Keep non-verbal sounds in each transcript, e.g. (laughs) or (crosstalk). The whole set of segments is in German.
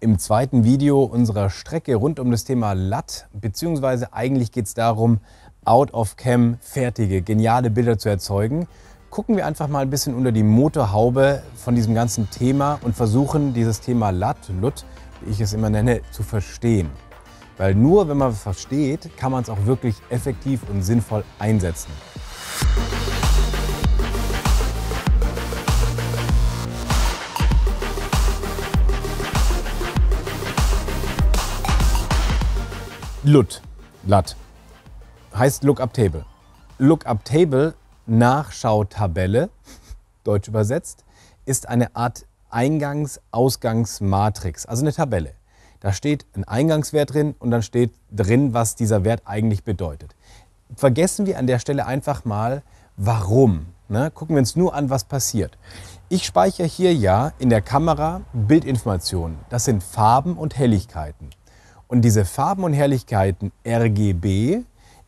im zweiten Video unserer Strecke rund um das Thema LAT, beziehungsweise eigentlich geht es darum, out of cam fertige, geniale Bilder zu erzeugen. Gucken wir einfach mal ein bisschen unter die Motorhaube von diesem ganzen Thema und versuchen, dieses Thema LAT, LUT, wie ich es immer nenne, zu verstehen. Weil nur wenn man es versteht, kann man es auch wirklich effektiv und sinnvoll einsetzen. LUT, LUT heißt Lookup Table. Lookup Table, Nachschautabelle, deutsch übersetzt, ist eine Art Eingangs-Ausgangsmatrix, also eine Tabelle. Da steht ein Eingangswert drin und dann steht drin, was dieser Wert eigentlich bedeutet. Vergessen wir an der Stelle einfach mal, warum. Ne? Gucken wir uns nur an, was passiert. Ich speichere hier ja in der Kamera Bildinformationen. Das sind Farben und Helligkeiten. Und diese Farben und Herrlichkeiten RGB,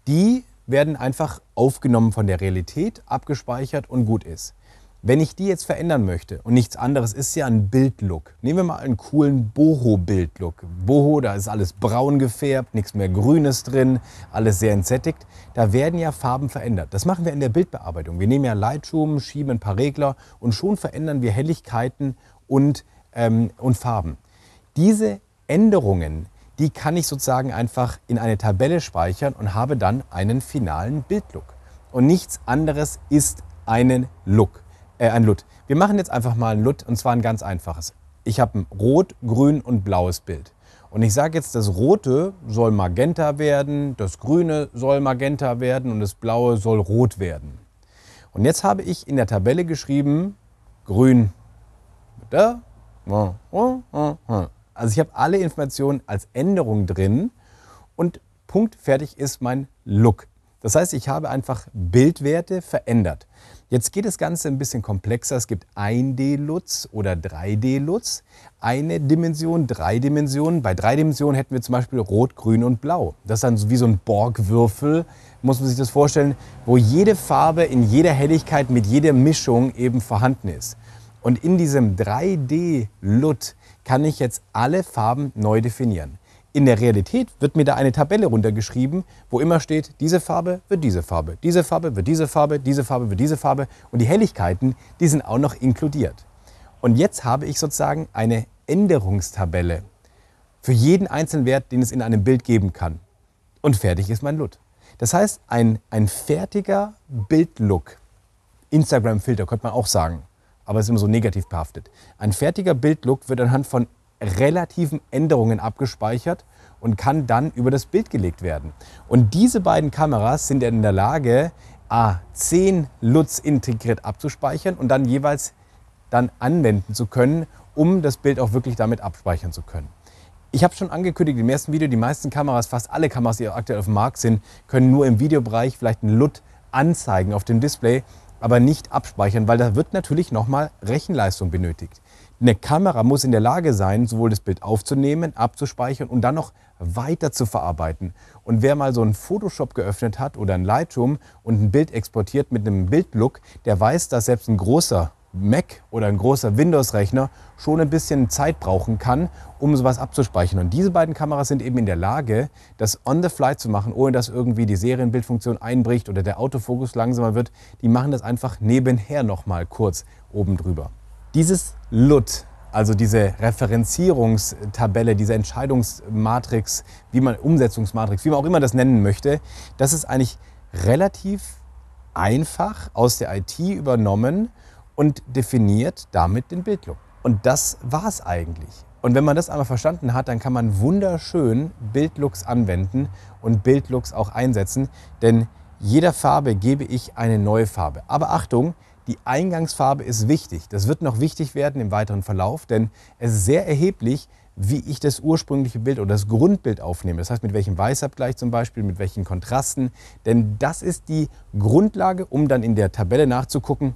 die werden einfach aufgenommen von der Realität, abgespeichert und gut ist. Wenn ich die jetzt verändern möchte und nichts anderes ist ja ein Bildlook. Nehmen wir mal einen coolen Boho-Bildlook. Boho, da ist alles braun gefärbt, nichts mehr Grünes drin, alles sehr entsättigt. Da werden ja Farben verändert. Das machen wir in der Bildbearbeitung. Wir nehmen ja Lightroom, schieben ein paar Regler und schon verändern wir Helligkeiten und, ähm, und Farben. Diese Änderungen die kann ich sozusagen einfach in eine Tabelle speichern und habe dann einen finalen Bildlook. Und nichts anderes ist einen Look, äh, ein LUT. Wir machen jetzt einfach mal ein LUT und zwar ein ganz einfaches. Ich habe ein rot, grün und blaues Bild. Und ich sage jetzt, das rote soll magenta werden, das grüne soll magenta werden und das blaue soll rot werden. Und jetzt habe ich in der Tabelle geschrieben, grün. Da, also ich habe alle Informationen als Änderung drin und Punkt fertig ist mein Look. Das heißt, ich habe einfach Bildwerte verändert. Jetzt geht das Ganze ein bisschen komplexer. Es gibt 1D-Lutz oder 3D-Lutz. Eine Dimension, drei Dimensionen. Bei drei Dimensionen hätten wir zum Beispiel Rot, Grün und Blau. Das ist dann wie so ein Borgwürfel, muss man sich das vorstellen, wo jede Farbe in jeder Helligkeit mit jeder Mischung eben vorhanden ist. Und in diesem 3D-LUT kann ich jetzt alle Farben neu definieren. In der Realität wird mir da eine Tabelle runtergeschrieben, wo immer steht, diese Farbe wird diese Farbe, diese Farbe wird diese Farbe, diese Farbe wird diese Farbe und die Helligkeiten, die sind auch noch inkludiert. Und jetzt habe ich sozusagen eine Änderungstabelle für jeden einzelnen Wert, den es in einem Bild geben kann. Und fertig ist mein LUT. Das heißt, ein, ein fertiger Bildlook, Instagram-Filter könnte man auch sagen, aber es ist immer so negativ behaftet. Ein fertiger Bildlook wird anhand von relativen Änderungen abgespeichert und kann dann über das Bild gelegt werden. Und diese beiden Kameras sind in der Lage, A, 10 LUTs integriert abzuspeichern und dann jeweils dann anwenden zu können, um das Bild auch wirklich damit abspeichern zu können. Ich habe schon angekündigt im ersten Video, die meisten Kameras, fast alle Kameras, die aktuell auf dem Markt sind, können nur im Videobereich vielleicht einen LUT anzeigen auf dem Display aber nicht abspeichern, weil da wird natürlich nochmal Rechenleistung benötigt. Eine Kamera muss in der Lage sein, sowohl das Bild aufzunehmen, abzuspeichern und dann noch weiter zu verarbeiten. Und wer mal so einen Photoshop geöffnet hat oder ein Lightroom und ein Bild exportiert mit einem Bildlook, der weiß, dass selbst ein großer Mac oder ein großer Windows-Rechner schon ein bisschen Zeit brauchen kann, um sowas abzuspeichern. Und diese beiden Kameras sind eben in der Lage, das on the fly zu machen, ohne dass irgendwie die Serienbildfunktion einbricht oder der Autofokus langsamer wird. Die machen das einfach nebenher nochmal kurz oben drüber. Dieses LUT, also diese Referenzierungstabelle, diese Entscheidungsmatrix, wie man Umsetzungsmatrix, wie man auch immer das nennen möchte, das ist eigentlich relativ einfach aus der IT übernommen und definiert damit den Bildlook. Und das war es eigentlich. Und wenn man das einmal verstanden hat, dann kann man wunderschön Bildlooks anwenden und Bildlooks auch einsetzen, denn jeder Farbe gebe ich eine neue Farbe. Aber Achtung, die Eingangsfarbe ist wichtig. Das wird noch wichtig werden im weiteren Verlauf, denn es ist sehr erheblich, wie ich das ursprüngliche Bild oder das Grundbild aufnehme. Das heißt, mit welchem Weißabgleich zum Beispiel, mit welchen Kontrasten. Denn das ist die Grundlage, um dann in der Tabelle nachzugucken,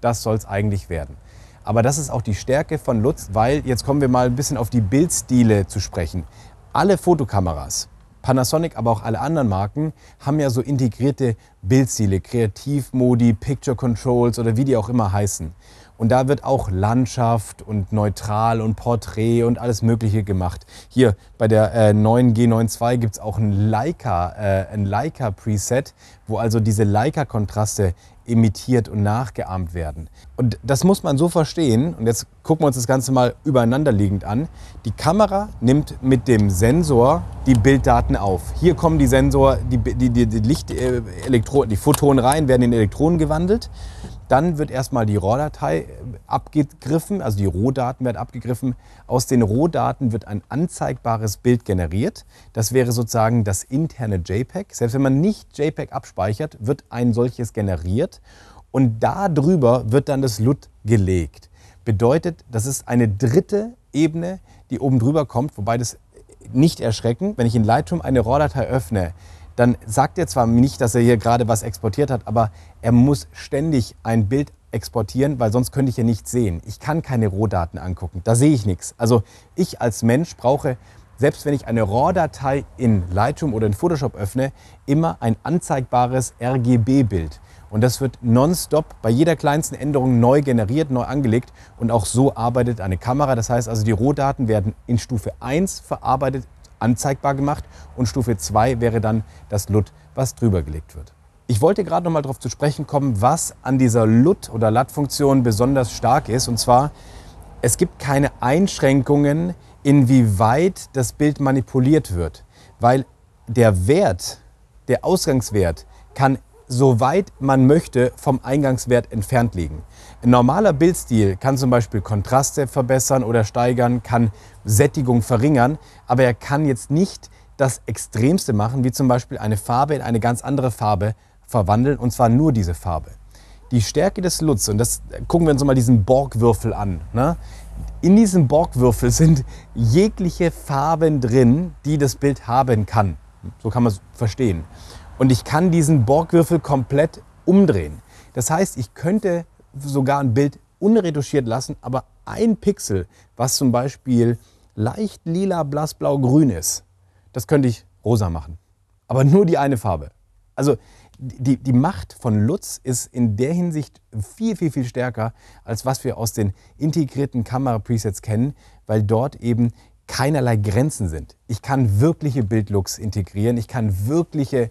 das soll es eigentlich werden. Aber das ist auch die Stärke von Lutz, weil jetzt kommen wir mal ein bisschen auf die Bildstile zu sprechen. Alle Fotokameras, Panasonic, aber auch alle anderen Marken haben ja so integrierte Bildstile, Kreativmodi, Picture Controls oder wie die auch immer heißen. Und da wird auch Landschaft und neutral und Porträt und alles Mögliche gemacht. Hier bei der äh, neuen G92 gibt es auch ein Leica, äh, ein Leica Preset, wo also diese Leica-Kontraste imitiert und nachgeahmt werden. Und das muss man so verstehen, und jetzt gucken wir uns das Ganze mal übereinanderliegend an. Die Kamera nimmt mit dem Sensor die Bilddaten auf. Hier kommen die Sensor, die, die, die, die Lichtelektro äh, die Photonen rein, werden in Elektronen gewandelt. Dann wird erstmal die RAW-Datei äh, abgegriffen, also die Rohdaten werden abgegriffen. Aus den Rohdaten wird ein anzeigbares Bild generiert. Das wäre sozusagen das interne JPEG. Selbst wenn man nicht JPEG abspeichert, wird ein solches generiert und darüber wird dann das LUT gelegt. Bedeutet, das ist eine dritte Ebene, die oben drüber kommt, wobei das nicht erschrecken, wenn ich in Lightroom eine RAW-Datei öffne, dann sagt er zwar nicht, dass er hier gerade was exportiert hat, aber er muss ständig ein Bild exportieren, weil sonst könnte ich ja nichts sehen. Ich kann keine Rohdaten angucken, da sehe ich nichts. Also ich als Mensch brauche, selbst wenn ich eine RAW-Datei in Lightroom oder in Photoshop öffne, immer ein anzeigbares RGB-Bild. Und das wird nonstop bei jeder kleinsten Änderung neu generiert, neu angelegt. Und auch so arbeitet eine Kamera. Das heißt also, die Rohdaten werden in Stufe 1 verarbeitet anzeigbar gemacht. Und Stufe 2 wäre dann das LUT, was drüber gelegt wird. Ich wollte gerade noch mal darauf zu sprechen kommen, was an dieser LUT- oder LAT-Funktion besonders stark ist. Und zwar, es gibt keine Einschränkungen, inwieweit das Bild manipuliert wird. Weil der Wert, der Ausgangswert, kann soweit man möchte vom Eingangswert entfernt liegen. Ein normaler Bildstil kann zum Beispiel Kontraste verbessern oder steigern, kann Sättigung verringern, aber er kann jetzt nicht das Extremste machen, wie zum Beispiel eine Farbe in eine ganz andere Farbe verwandeln, und zwar nur diese Farbe. Die Stärke des Lutz, und das äh, gucken wir uns mal diesen Borgwürfel an. Ne? In diesem Borgwürfel sind jegliche Farben drin, die das Bild haben kann. So kann man es verstehen. Und ich kann diesen Borgwürfel komplett umdrehen. Das heißt, ich könnte sogar ein Bild unretuschiert lassen, aber ein Pixel, was zum Beispiel leicht lila, blassblau, grün ist, das könnte ich rosa machen. Aber nur die eine Farbe. Also die, die Macht von Lutz ist in der Hinsicht viel, viel, viel stärker, als was wir aus den integrierten Kamera-Presets kennen, weil dort eben keinerlei Grenzen sind. Ich kann wirkliche Bildlooks integrieren, ich kann wirkliche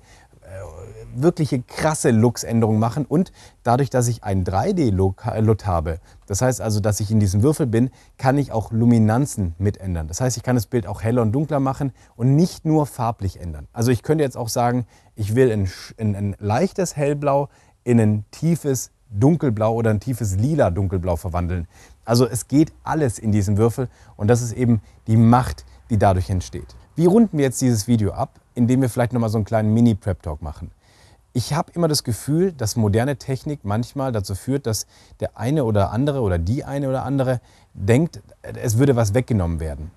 wirkliche krasse Looksänderung machen und dadurch, dass ich einen 3D-Look habe, das heißt also, dass ich in diesem Würfel bin, kann ich auch Luminanzen mitändern. Das heißt, ich kann das Bild auch heller und dunkler machen und nicht nur farblich ändern. Also ich könnte jetzt auch sagen, ich will ein, ein, ein leichtes Hellblau in ein tiefes Dunkelblau oder ein tiefes lila Dunkelblau verwandeln. Also es geht alles in diesem Würfel und das ist eben die Macht, die dadurch entsteht. Wie runden wir jetzt dieses Video ab, indem wir vielleicht nochmal so einen kleinen Mini-Prep-Talk machen? Ich habe immer das Gefühl, dass moderne Technik manchmal dazu führt, dass der eine oder andere oder die eine oder andere denkt, es würde was weggenommen werden.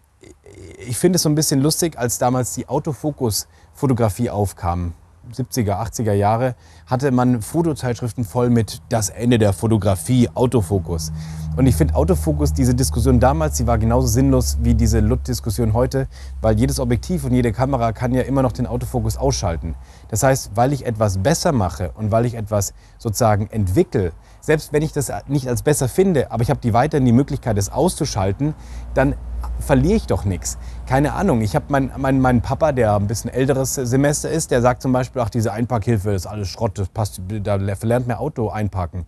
Ich finde es so ein bisschen lustig, als damals die Autofokus-Fotografie aufkam. 70er, 80er Jahre hatte man Fotozeitschriften voll mit das Ende der Fotografie, Autofokus. Und ich finde Autofokus, diese Diskussion damals, die war genauso sinnlos wie diese LUT-Diskussion heute, weil jedes Objektiv und jede Kamera kann ja immer noch den Autofokus ausschalten. Das heißt, weil ich etwas besser mache und weil ich etwas sozusagen entwickle, selbst wenn ich das nicht als besser finde, aber ich habe die weiterhin die Möglichkeit, es auszuschalten, dann verliere ich doch nichts. Keine Ahnung. Ich habe meinen mein, mein Papa, der ein bisschen älteres Semester ist, der sagt zum Beispiel, ach, diese Einparkhilfe ist alles Schrott, das passt, da verlernt mehr Auto einparken.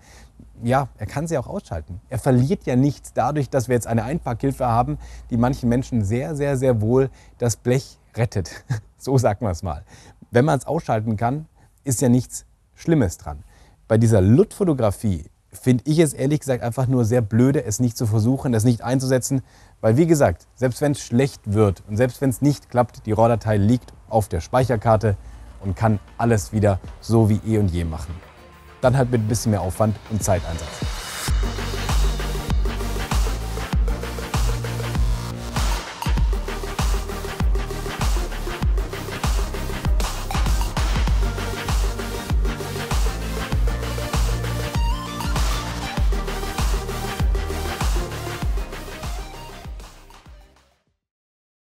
Ja, er kann sie auch ausschalten. Er verliert ja nichts dadurch, dass wir jetzt eine Einparkhilfe haben, die manchen Menschen sehr, sehr, sehr wohl das Blech rettet. (laughs) so sagen wir es mal. Wenn man es ausschalten kann, ist ja nichts Schlimmes dran. Bei dieser lut finde ich es ehrlich gesagt einfach nur sehr blöde, es nicht zu versuchen, das nicht einzusetzen. Weil wie gesagt, selbst wenn es schlecht wird und selbst wenn es nicht klappt, die RAW-Datei liegt auf der Speicherkarte und kann alles wieder so wie eh und je machen. Dann halt mit ein bisschen mehr Aufwand und Zeiteinsatz.